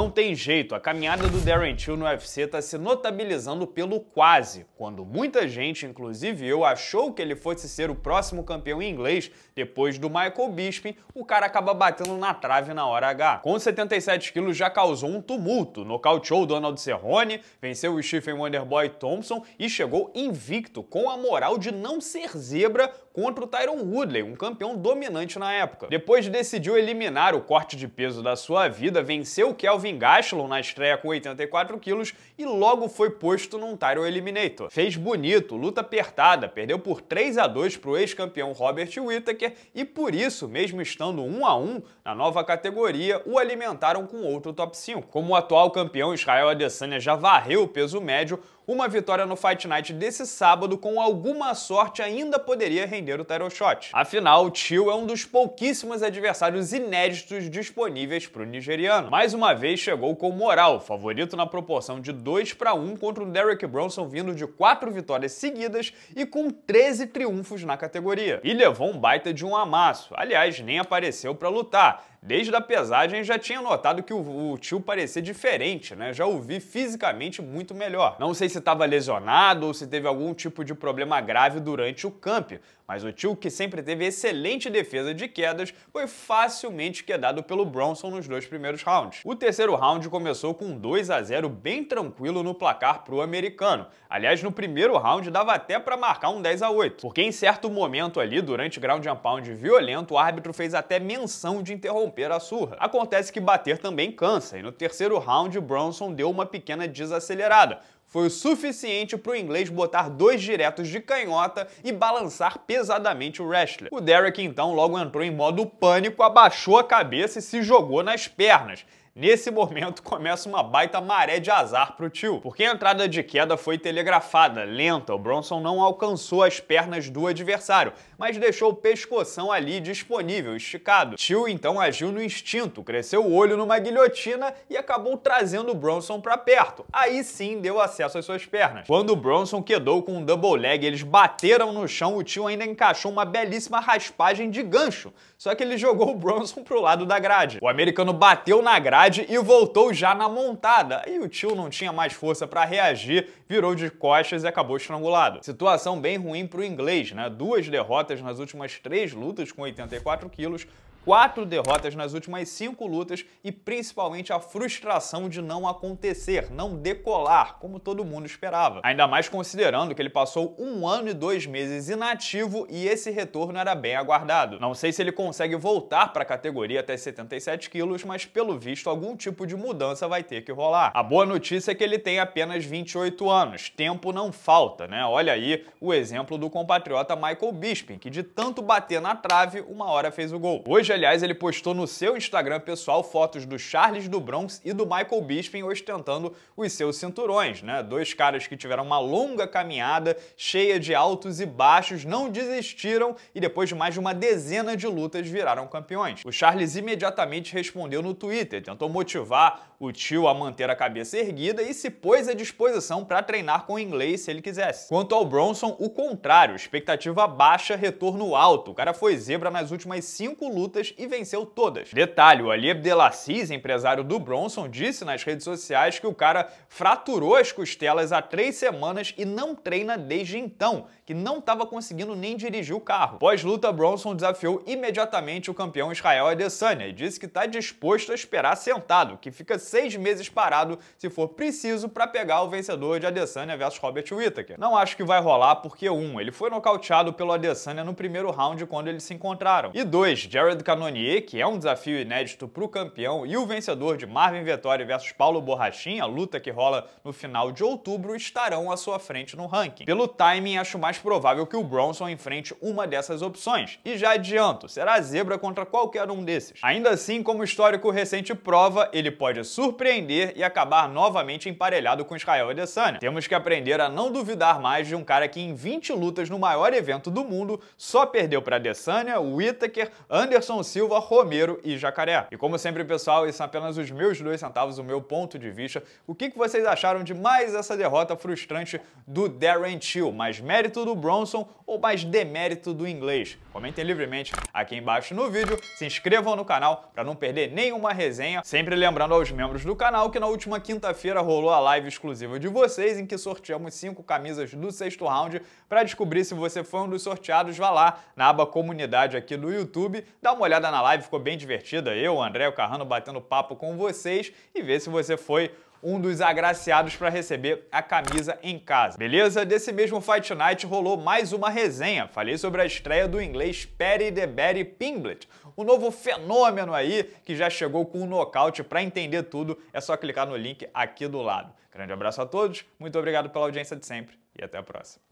Não tem jeito, a caminhada do Darren Till no UFC está se notabilizando pelo quase, quando muita gente, inclusive eu, achou que ele fosse ser o próximo campeão inglês depois do Michael Bisping, o cara acaba batendo na trave na hora H. Com 77 quilos já causou um tumulto, nocauteou Donald Cerrone, venceu o Stephen Wonderboy Thompson e chegou invicto com a moral de não ser zebra contra o Tyron Woodley, um campeão dominante na época. Depois decidiu eliminar o corte de peso da sua vida, venceu o Kelvin Gastelum na estreia com 84 quilos e logo foi posto num Tyron Eliminator. Fez bonito, luta apertada, perdeu por 3 a 2 para o ex-campeão Robert Whittaker e por isso, mesmo estando 1 a 1 na nova categoria, o alimentaram com outro top 5. Como o atual campeão Israel Adesanya já varreu o peso médio, uma vitória no Fight Night desse sábado, com alguma sorte, ainda poderia render o title shot. Afinal, o Tio é um dos pouquíssimos adversários inéditos disponíveis para o nigeriano. Mais uma vez chegou com moral, favorito na proporção de 2 para 1 contra o Derek Bronson vindo de 4 vitórias seguidas e com 13 triunfos na categoria. E levou um baita de um amasso. Aliás, nem apareceu para lutar. Desde a pesagem já tinha notado que o, o tio parecia diferente, né? Já o vi fisicamente muito melhor. Não sei se estava lesionado ou se teve algum tipo de problema grave durante o camp, mas o tio, que sempre teve excelente defesa de quedas, foi facilmente quedado pelo Bronson nos dois primeiros rounds. O terceiro round começou com 2 a 0 bem tranquilo no placar pro americano. Aliás, no primeiro round dava até para marcar um 10 a 8, porque em certo momento ali, durante ground and pound violento, o árbitro fez até menção de interromper interromper a surra. Acontece que bater também cansa, e no terceiro round Bronson deu uma pequena desacelerada, foi o suficiente para o inglês botar dois diretos de canhota e balançar pesadamente o wrestler. O Derek então logo entrou em modo pânico, abaixou a cabeça e se jogou nas pernas. Nesse momento começa uma baita maré de azar pro tio, porque a entrada de queda foi telegrafada, lenta, o Bronson não alcançou as pernas do adversário, mas deixou o pescoção ali disponível, esticado. Tio então agiu no instinto, cresceu o olho numa guilhotina e acabou trazendo o Bronson para perto. Aí sim deu acesso às suas pernas. Quando o Bronson quedou com um double leg, eles bateram no chão, o tio ainda encaixou uma belíssima raspagem de gancho, só que ele jogou o Bronson pro lado da grade. O americano bateu na grade grade e voltou já na montada. E o tio não tinha mais força para reagir, virou de costas e acabou estrangulado. Situação bem ruim para o inglês, né? Duas derrotas nas últimas três lutas com 84 quilos, quatro derrotas nas últimas cinco lutas e principalmente a frustração de não acontecer, não decolar, como todo mundo esperava. Ainda mais considerando que ele passou um ano e dois meses inativo e esse retorno era bem aguardado. Não sei se ele consegue voltar para a categoria até 77 quilos, mas pelo visto algum tipo de mudança vai ter que rolar. A boa notícia é que ele tem apenas 28 anos, tempo não falta, né? Olha aí o exemplo do compatriota Michael Bisping, que de tanto bater na trave, uma hora fez o gol. Hoje Hoje, aliás, ele postou no seu Instagram pessoal fotos do Charles do Bronx e do Michael Bisping ostentando os seus cinturões, né? Dois caras que tiveram uma longa caminhada, cheia de altos e baixos, não desistiram e depois de mais de uma dezena de lutas viraram campeões. O Charles imediatamente respondeu no Twitter, tentou motivar o tio a manter a cabeça erguida e se pôs à disposição para treinar com o inglês se ele quisesse. Quanto ao Bronson, o contrário, expectativa baixa, retorno alto. O cara foi zebra nas últimas cinco lutas disputas e venceu todas. Detalhe, o Ali Abdelaziz, empresário do Bronson, disse nas redes sociais que o cara fraturou as costelas há três semanas e não treina desde então, que não estava conseguindo nem dirigir o carro. Pós-luta, Bronson desafiou imediatamente o campeão Israel Adesanya e disse que está disposto a esperar sentado, que fica seis meses parado se for preciso para pegar o vencedor de Adesanya versus Robert Whittaker. Não acho que vai rolar porque um, ele foi nocauteado pelo Adesanya no primeiro round quando eles se encontraram. E dois, Jared Canonier, que é um desafio inédito para o campeão, e o vencedor de Marvin Vettori versus Paulo Borrachinha, a luta que rola no final de outubro, estarão à sua frente no ranking. Pelo timing, acho mais provável que o Bronson enfrente uma dessas opções. E já adianto, será zebra contra qualquer um desses. Ainda assim, como o histórico recente prova, ele pode surpreender e acabar novamente emparelhado com Israel Adesanya. Temos que aprender a não duvidar mais de um cara que em 20 lutas no maior evento do mundo só perdeu para Adesanya, Whittaker, Anderson Anderson Silva, Romero e Jacaré. E como sempre, pessoal, esses são apenas os meus dois centavos, o meu ponto de vista. O que vocês acharam de mais essa derrota frustrante do Darren Till? Mais mérito do Bronson ou mais demérito do inglês? Comentem livremente aqui embaixo no vídeo, se inscrevam no canal para não perder nenhuma resenha. Sempre lembrando aos membros do canal que na última quinta-feira rolou a live exclusiva de vocês em que sorteamos cinco camisas do sexto round. Para descobrir se você foi um dos sorteados, vá lá na aba comunidade aqui no YouTube, dá uma olhada olhada na live, ficou bem divertida. Eu, André, o Carrano batendo papo com vocês e ver se você foi um dos agraciados para receber a camisa em casa. Beleza? Desse mesmo Fight Night rolou mais uma resenha. Falei sobre a estreia do inglês Perry the Berry Pimblet, o um novo fenômeno aí que já chegou com um nocaute. Para entender tudo, é só clicar no link aqui do lado. Grande abraço a todos, muito obrigado pela audiência de sempre e até a próxima.